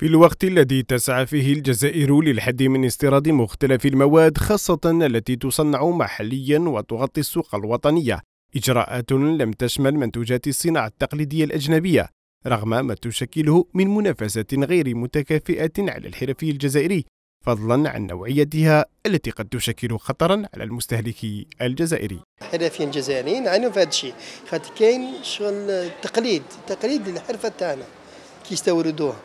في الوقت الذي تسعى فيه الجزائر للحد من استيراد مختلف المواد خاصة التي تصنع محليا وتغطي السوق الوطنية إجراءات لم تشمل منتوجات الصناعة التقليدية الأجنبية رغم ما تشكله من منافسة غير متكافئة على الحرفي الجزائري فضلا عن نوعيتها التي قد تشكل خطرا على المستهلك الجزائري. الحرفيين الجزائريين عانوا في هذا الشيء خاطر كاين شغل التقليد، التقليد للحرفه تاعنا كيستوردوها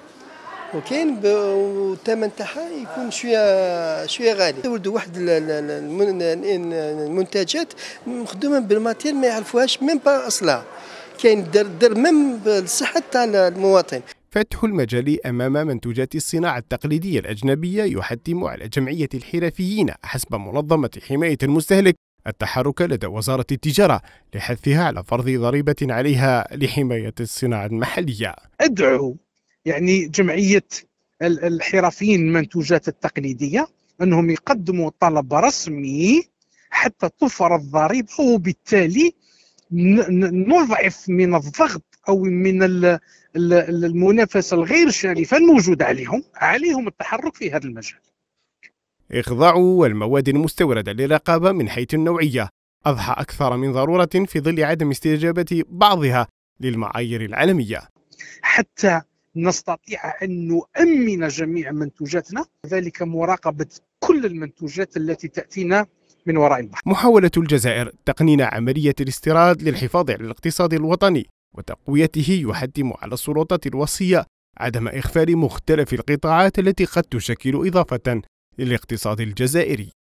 وكاين والثمن تاعها يكون شويه شويه غالي ولدوا واحد المنتجات مخدومه بالماتير ما يعرفوهاش ميم با اصلها كاين در در ميم بالصحه تاع المواطن فتح المجال أمام منتوجات الصناعة التقليدية الأجنبية يحتم على جمعية الحرفيين حسب منظمة حماية المستهلك التحرك لدى وزارة التجارة لحثها على فرض ضريبة عليها لحماية الصناعة المحلية. أدعو يعني جمعيه الحرفيين المنتوجات التقليديه انهم يقدموا طلب رسمي حتى تفرض ضريبه وبالتالي نضعف من الضغط او من المنافسه الغير شريفه الموجوده عليهم عليهم التحرك في هذا المجال إخضاع والمواد المستوردة للرقابة من حيث النوعية أضحى أكثر من ضرورة في ظل عدم استجابة بعضها للمعايير العالمية حتى نستطيع أن نؤمن جميع منتوجاتنا ذلك مراقبة كل المنتوجات التي تأتينا من وراء البحر محاولة الجزائر تقنين عملية الاستيراد للحفاظ على الاقتصاد الوطني وتقويته يحتم على السلطات الوصية عدم إخفال مختلف القطاعات التي قد تشكل إضافة للاقتصاد الجزائري